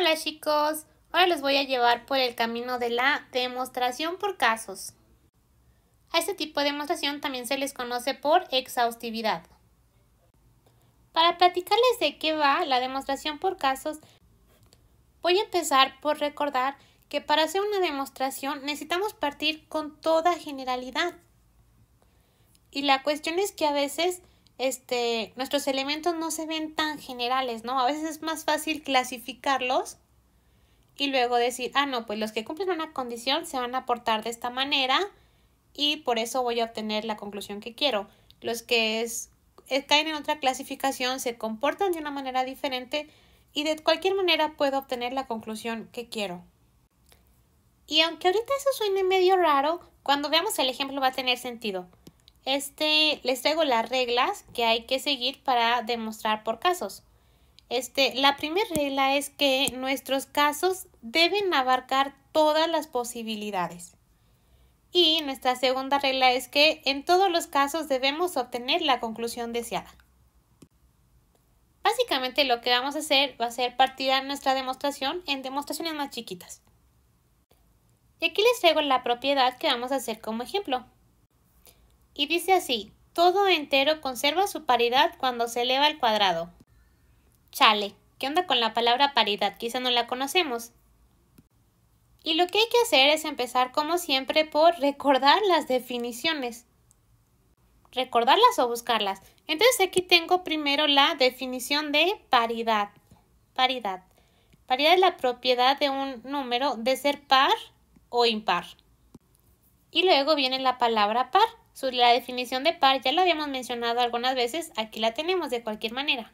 Hola chicos, ahora los voy a llevar por el camino de la demostración por casos. A este tipo de demostración también se les conoce por exhaustividad. Para platicarles de qué va la demostración por casos, voy a empezar por recordar que para hacer una demostración necesitamos partir con toda generalidad. Y la cuestión es que a veces este, nuestros elementos no se ven tan generales, ¿no? A veces es más fácil clasificarlos y luego decir, ah, no, pues los que cumplen una condición se van a portar de esta manera y por eso voy a obtener la conclusión que quiero. Los que eh, caen en otra clasificación se comportan de una manera diferente y de cualquier manera puedo obtener la conclusión que quiero. Y aunque ahorita eso suene medio raro, cuando veamos el ejemplo va a tener sentido. Este, les traigo las reglas que hay que seguir para demostrar por casos. Este, la primera regla es que nuestros casos deben abarcar todas las posibilidades. Y nuestra segunda regla es que en todos los casos debemos obtener la conclusión deseada. Básicamente lo que vamos a hacer va a ser partir nuestra demostración en demostraciones más chiquitas. Y aquí les traigo la propiedad que vamos a hacer como ejemplo y dice así, todo entero conserva su paridad cuando se eleva al cuadrado. Chale, ¿qué onda con la palabra paridad? Quizá no la conocemos. Y lo que hay que hacer es empezar como siempre por recordar las definiciones. Recordarlas o buscarlas. Entonces aquí tengo primero la definición de paridad. Paridad. Paridad es la propiedad de un número de ser par o impar. Y luego viene la palabra par, la definición de par ya la habíamos mencionado algunas veces, aquí la tenemos de cualquier manera.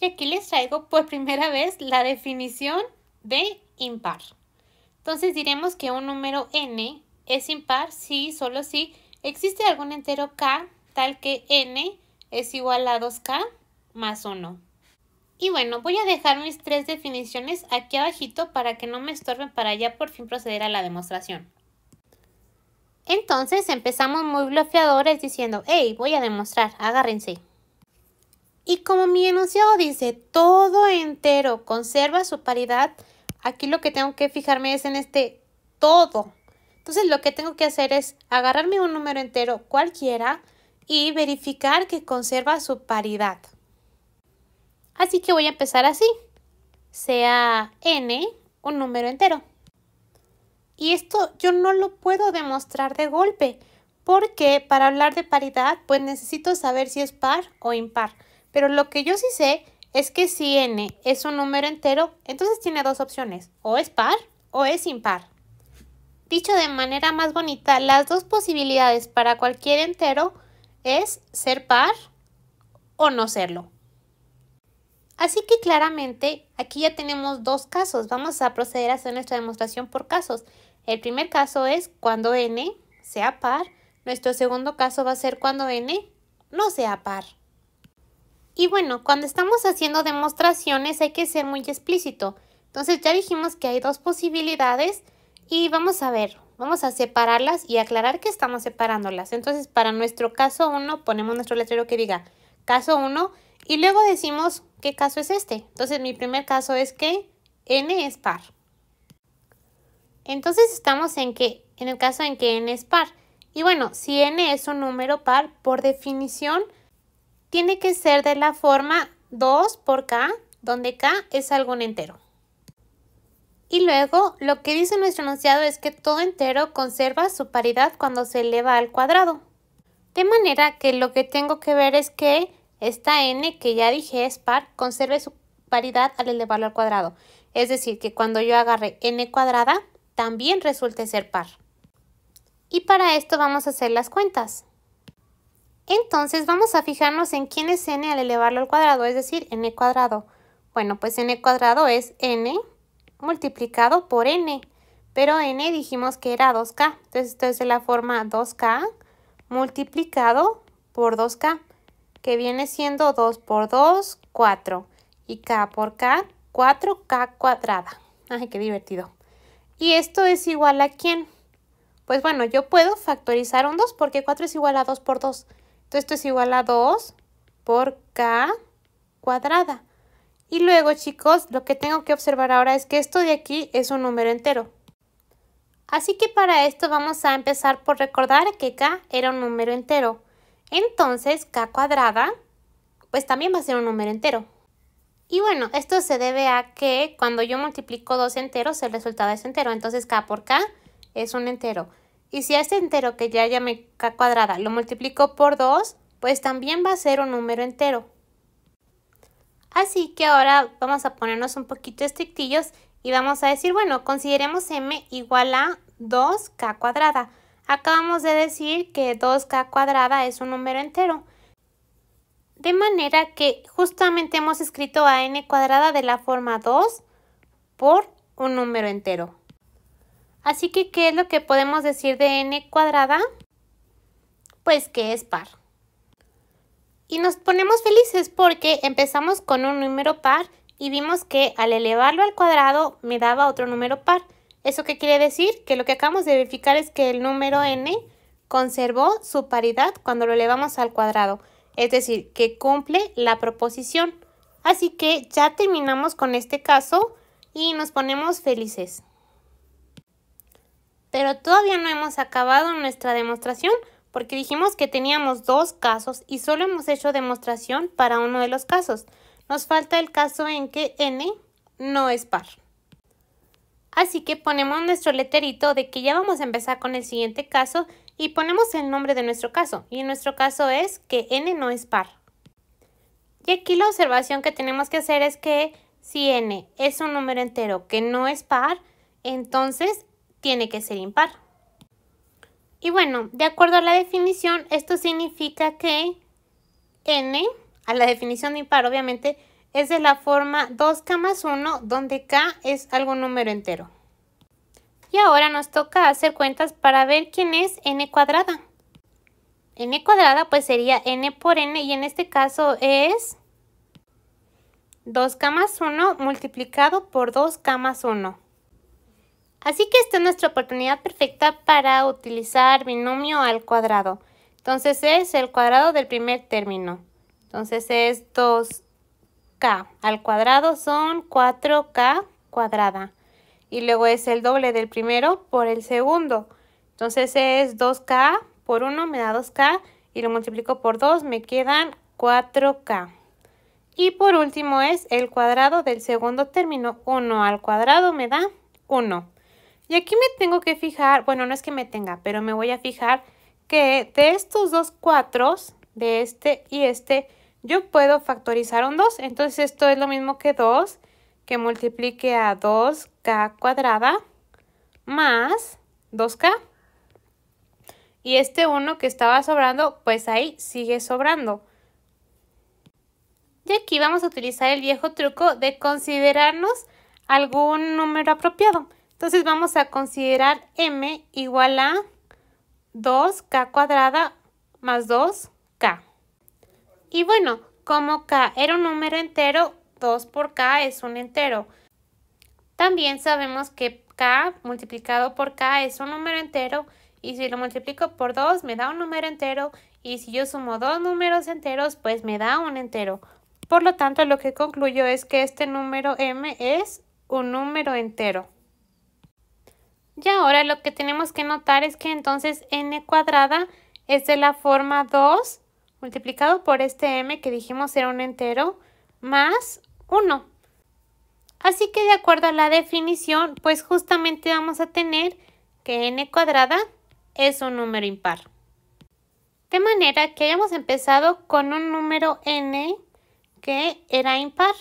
Y aquí les traigo por primera vez la definición de impar. Entonces diremos que un número n es impar si, solo si, existe algún entero k tal que n es igual a 2k más 1. Y bueno, voy a dejar mis tres definiciones aquí abajito para que no me estorben para ya por fin proceder a la demostración. Entonces empezamos muy bloqueadores diciendo, hey, voy a demostrar, agárrense. Y como mi enunciado dice, todo entero conserva su paridad, aquí lo que tengo que fijarme es en este todo. Entonces lo que tengo que hacer es agarrarme un número entero cualquiera y verificar que conserva su paridad. Así que voy a empezar así. Sea n un número entero. Y esto yo no lo puedo demostrar de golpe, porque para hablar de paridad, pues necesito saber si es par o impar. Pero lo que yo sí sé es que si n es un número entero, entonces tiene dos opciones, o es par o es impar. Dicho de manera más bonita, las dos posibilidades para cualquier entero es ser par o no serlo. Así que claramente aquí ya tenemos dos casos. Vamos a proceder a hacer nuestra demostración por casos. El primer caso es cuando n sea par. Nuestro segundo caso va a ser cuando n no sea par. Y bueno, cuando estamos haciendo demostraciones hay que ser muy explícito. Entonces ya dijimos que hay dos posibilidades y vamos a ver, vamos a separarlas y aclarar que estamos separándolas. Entonces para nuestro caso 1 ponemos nuestro letrero que diga caso 1 y luego decimos qué caso es este. Entonces mi primer caso es que n es par. Entonces estamos en que en el caso en que n es par. Y bueno, si n es un número par, por definición, tiene que ser de la forma 2 por k, donde k es algún entero. Y luego, lo que dice nuestro enunciado es que todo entero conserva su paridad cuando se eleva al cuadrado. De manera que lo que tengo que ver es que esta n que ya dije es par conserve su paridad al elevarlo al cuadrado. Es decir, que cuando yo agarre n cuadrada, también resulte ser par. Y para esto vamos a hacer las cuentas. Entonces vamos a fijarnos en quién es n al elevarlo al cuadrado, es decir, n cuadrado. Bueno, pues n cuadrado es n multiplicado por n, pero n dijimos que era 2k, entonces esto es de la forma 2k multiplicado por 2k que viene siendo 2 por 2, 4. Y K por K, 4K cuadrada. Ay, qué divertido. ¿Y esto es igual a quién? Pues bueno, yo puedo factorizar un 2 porque 4 es igual a 2 por 2. Entonces esto es igual a 2 por K cuadrada. Y luego, chicos, lo que tengo que observar ahora es que esto de aquí es un número entero. Así que para esto vamos a empezar por recordar que K era un número entero. Entonces, k cuadrada, pues también va a ser un número entero. Y bueno, esto se debe a que cuando yo multiplico dos enteros, el resultado es entero. Entonces, k por k es un entero. Y si a este entero que ya llamé k cuadrada lo multiplico por 2, pues también va a ser un número entero. Así que ahora vamos a ponernos un poquito estrictillos y vamos a decir, bueno, consideremos m igual a 2k cuadrada. Acabamos de decir que 2k cuadrada es un número entero. De manera que justamente hemos escrito a n cuadrada de la forma 2 por un número entero. Así que, ¿qué es lo que podemos decir de n cuadrada? Pues que es par. Y nos ponemos felices porque empezamos con un número par y vimos que al elevarlo al cuadrado me daba otro número par. ¿Eso qué quiere decir? Que lo que acabamos de verificar es que el número n conservó su paridad cuando lo elevamos al cuadrado, es decir, que cumple la proposición. Así que ya terminamos con este caso y nos ponemos felices. Pero todavía no hemos acabado nuestra demostración porque dijimos que teníamos dos casos y solo hemos hecho demostración para uno de los casos. Nos falta el caso en que n no es par. Así que ponemos nuestro leterito de que ya vamos a empezar con el siguiente caso y ponemos el nombre de nuestro caso. Y en nuestro caso es que n no es par. Y aquí la observación que tenemos que hacer es que si n es un número entero que no es par, entonces tiene que ser impar. Y bueno, de acuerdo a la definición, esto significa que n, a la definición de impar obviamente, es de la forma 2 k más 1 donde K es algún número entero. Y ahora nos toca hacer cuentas para ver quién es n cuadrada. n cuadrada pues sería n por n y en este caso es 2 k más 1 multiplicado por 2 k más 1. Así que esta es nuestra oportunidad perfecta para utilizar binomio al cuadrado. Entonces es el cuadrado del primer término. Entonces es 2 k al cuadrado son 4k cuadrada. Y luego es el doble del primero por el segundo. Entonces es 2k por 1 me da 2k y lo multiplico por 2 me quedan 4k. Y por último es el cuadrado del segundo término. 1 al cuadrado me da 1. Y aquí me tengo que fijar, bueno, no es que me tenga, pero me voy a fijar que de estos dos cuatros, de este y este, yo puedo factorizar un 2. Entonces esto es lo mismo que 2 que multiplique a 2k cuadrada más 2k. Y este 1 que estaba sobrando, pues ahí sigue sobrando. Y aquí vamos a utilizar el viejo truco de considerarnos algún número apropiado. Entonces vamos a considerar m igual a 2k cuadrada más 2k. Y bueno, como K era un número entero, 2 por K es un entero. También sabemos que K multiplicado por K es un número entero y si lo multiplico por 2 me da un número entero y si yo sumo dos números enteros pues me da un entero. Por lo tanto lo que concluyo es que este número m es un número entero. Y ahora lo que tenemos que notar es que entonces n cuadrada es de la forma 2 multiplicado por este m que dijimos era un entero, más 1. Así que de acuerdo a la definición, pues justamente vamos a tener que n cuadrada es un número impar. De manera que hayamos empezado con un número n que era impar.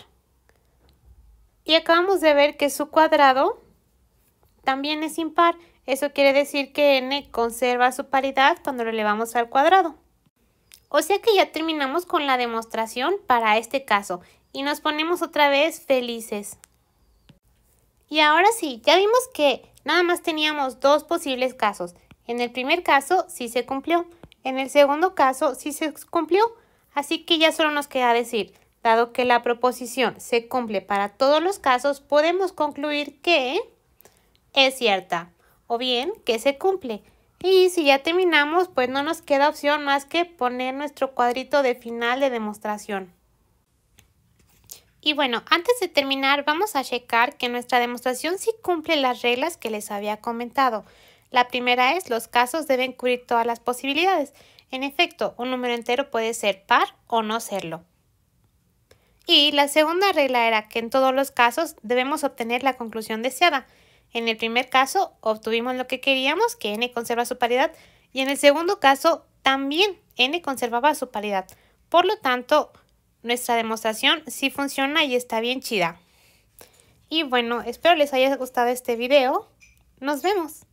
Y acabamos de ver que su cuadrado también es impar. Eso quiere decir que n conserva su paridad cuando lo elevamos al cuadrado. O sea que ya terminamos con la demostración para este caso y nos ponemos otra vez felices. Y ahora sí, ya vimos que nada más teníamos dos posibles casos. En el primer caso sí se cumplió, en el segundo caso sí se cumplió, así que ya solo nos queda decir, dado que la proposición se cumple para todos los casos, podemos concluir que es cierta o bien que se cumple. Y si ya terminamos, pues no nos queda opción más que poner nuestro cuadrito de final de demostración. Y bueno, antes de terminar vamos a checar que nuestra demostración sí cumple las reglas que les había comentado. La primera es los casos deben cubrir todas las posibilidades. En efecto, un número entero puede ser par o no serlo. Y la segunda regla era que en todos los casos debemos obtener la conclusión deseada. En el primer caso obtuvimos lo que queríamos, que n conserva su paridad, y en el segundo caso también n conservaba su paridad. Por lo tanto, nuestra demostración sí funciona y está bien chida. Y bueno, espero les haya gustado este video. Nos vemos.